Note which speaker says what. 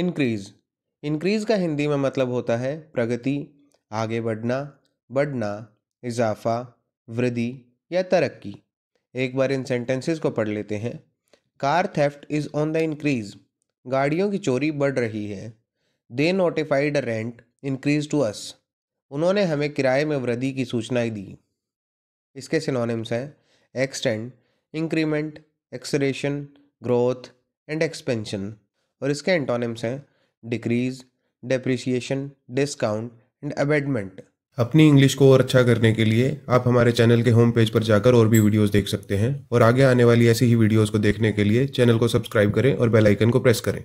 Speaker 1: increase increase का हिंदी में मतलब होता है प्रगति आगे बढ़ना बढ़ना इजाफा वृद्धि या तरक्की एक बार इन सेंटेंसेस को पढ़ लेते हैं car theft is on the increase गाड़ियों की चोरी बढ़ रही है they notified rent increase to us उन्होंने हमें किराए में वृद्धि की सूचनाएं दी इसके सिनोनिम्स हैं extend increment accretion growth and expansion और इसके एंटोनिम्स हैं decrease depreciation discount and abatement
Speaker 2: अपनी इंग्लिश को और अच्छा करने के लिए आप हमारे चैनल के होम पेज पर जाकर और भी वीडियोस देख सकते हैं और आगे आने वाली ऐसी ही वीडियोस को देखने के लिए चैनल को सब्सक्राइब करें और बेल आइकन को प्रेस करें